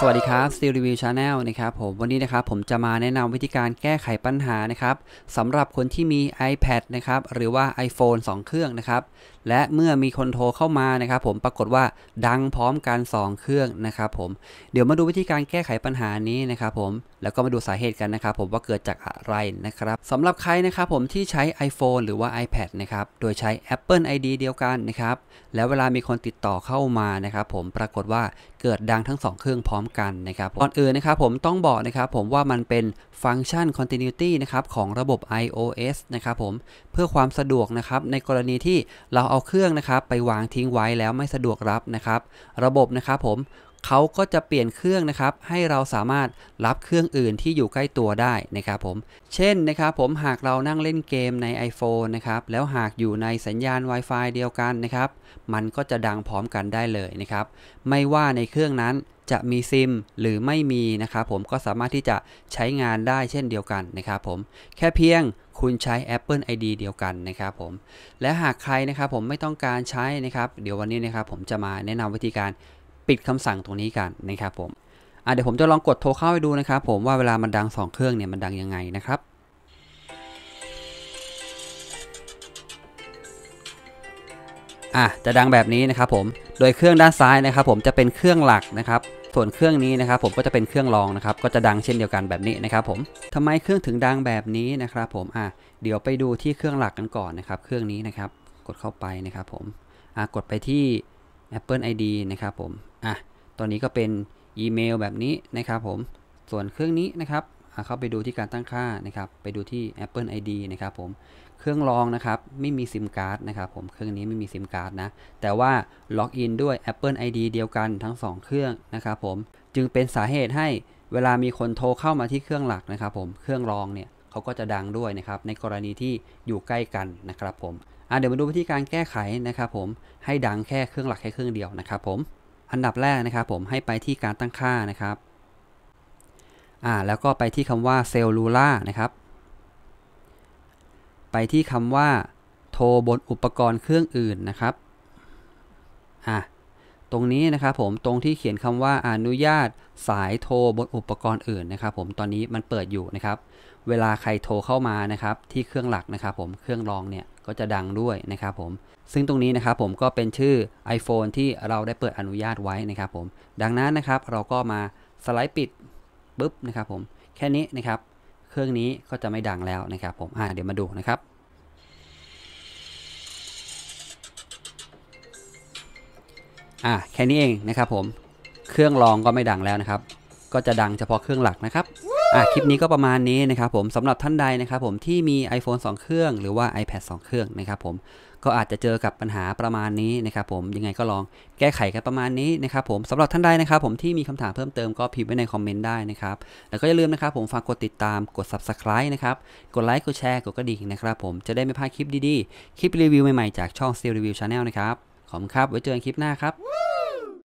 สวัสดีครับซีรีวิวชาแนลนะครับผมวันนี้นะครับผมจะมาแนะนำวิธีการแก้ไขปัญหานะครับสำหรับคนที่มี iPad นะครับหรือว่า iPhone 2 เครื่องนะครับและเมื่อมีคนโทรเข้ามานะครับผมปรากฏว่าดังพร้อมกัน2เครื่องนะครับผมเดี๋ยวมาดูวิธีการแก้ไขปัญหานี้นะครับผมแล้วก็มาดูสาเหตุกันนะครับผมว่าเกิดจากอะไรนะครับสำหรับใครนะครับผมที่ใช้ iPhone หรือว่า iPad นะครับโดยใช้ Apple ID เดียวกันนะครับแล้วเวลามีคนติดต่อเข้ามานะครับผมปรากฏว่าเกิดดังทั้ง2เครื่องพร้อมกันนะครับก่อนอื่นนะครับผมต้องบอกนะครับผมว่ามันเป็นฟังก์ชัน continuity นะครับของระบบ iOS นะครับผมเพื่อความสะดวกนะครับในกรณีที่เราเอาเครื่องนะครับไปวางทิ้งไว้แล้วไม่สะดวกรับนะครับระบบนะครับผมเขาก็จะเปลี่ยนเครื่องนะครับให้เราสามารถรับเครื่องอื่นที่อยู่ใกล้ตัวได้นะครับผมเช่นนะครับผมหากเรานั่งเล่นเกมใน iPhone นะครับแล้วหากอยู่ในสัญญาณ Wi-Fi เดียวกันนะครับมันก็จะดังพร้อมกันได้เลยนะครับไม่ว่าในเครื่องนั้นจะมีซิมหรือไม่มีนะครับผมก็สามารถที่จะใช้งานได้ เช่นเดียวกันนะครับผมแค่เพียงคุณใช้ Apple ID เดียวกันนะครับผม และหากใครนะครับผมไม่ต้องการใช้นะครับ เดี๋ยววันนี้นะครับผมจะมาแนะนำวิธีการปิดคำสั่งตรงนี้กันนะครับผมเดี๋ยวผมจะลองกดโทรเข้าไปดูนะครับ ผมว่าเวลามันดัง2เครื่องเนี่ยมันดังยังไงนะครับ่ะจะดังแบบนี้นะครับ ผม โดยเครื่องด้านซ้ายนะครับ ผมจะเป็นเครื่องหลักนะครับ ส่วนเครื่องนี้นะครับ ผมก็จะเป็นเครื่องรองนะครับก็จะดังเช่นเดียวกันแบบนี้นะครับผมทำไมเครื่องถึงดังแบบนี้นะครับ ผม อ่ะเดี๋ยวไปดูที่เครื่องหลักกันก่อนนะครับ เครื่องนี้นะครับ กดเข้าไปนะครับ ผม อ่ะกดไปที่ Apple ID นะครับ ผม่ะตอนนี้ก็เป็นอีเมลแบบนี้นะครับผม ส่วนเครื่องนี้นะครับเข้าไปดูที่การตั้งค่านะครับ ไปดูที่ Apple ID นะครับผม เครื่องรองนะครับ ไม่มีซิมการ์ดนะครับผม เครื่องนี้ไม่มีซิมการ์ดนะ แต่ว่า ล็อกอินด้วย Apple ID เดียวกันทั้ง 2 เครื่องนะครับผม จึงเป็นสาเหตุให้เวลามีคนโทรเข้ามาที่เครื่องหลักนะครับผม เครื่องรองเนี่ยเขาก็จะดังด้วยนะครับ ในกรณีที่อยู่ใกล้กันนะครับผมเดี๋ยวมาดูวิธีการแก้ไขนะครับผม ให้ดังแค่เครื่องหลักแค่เครื่องเดียวนะครับผมอันดับแรกนะครับผมให้ไปที่การตั้งค่านะครับ อ่าแล้วก็ไปที่คำว่าเซลลูล่านะครับ ไปที่คำว่าโทรบนอุปกรณ์เครื่องอื่นนะครับ อ่าตรงนี้นะครับผมตรงที่เขียนคำว่าอนุญาตสายโทรบนอุปกรณ์อื่นนะครับ ผมตอนนี้มันเปิดอยู่นะครับเวลาใครโทรเข้ามานะครับที่เครื่องหลักนะครับผมเครื่องรองเนี่ยก็จะดังด้วยนะครับผมซึ่งตรงนี้นะครับผมก็เป็นชื่อ iPhone ที่เราได้เปิดอนุญาตไว้นะครับผมดังนั้นนะครับเราก็มาสไลด์ปิดปุ๊บนะครับผมแค่นี้นะครับเครื่องนี้ก็จะไม่ดังแล้วนะครับ ผมอ่าเดี๋ยวมาดูนะครับอ่ะแค่นี้เองนะครับผมเครื่องรองก็ไม่ดังแล้วนะครับก็จะดังเฉพาะเครื่องหลักนะครับอ่ะคลิปนี้ก็ประมาณนี้นะครับผมสำหรับท่านใดนะครับผมที่มี iPhone 2 เครื่อง หรือว่า iPad 2 เครื่องนะครับผมก็อาจจะเจอกับปัญหาประมาณนี้นะครับผมยังไงก็ลองแก้ไขกันประมาณนี้นะครับผมสำหรับท่านใดนะครับผมที่มีคำถามเพิ่มเติมก็พิมพ์ไว้ในคอมเมนต์ได้นะครับแล้วก็อย่าลืมนะครับผมฝากกดติดตามกด subscribe นะครับกดไลค์กดแชร์กดกระดิ่งนะครับผมจะได้ไม่พลาดคลิปดีๆคลิปรีวิวใหม่ๆจากช่อง s ซ e ล์รีวิวชาแนลนะครับขอบคุณครับ ไว้เจอกันคลิปหน้าครับ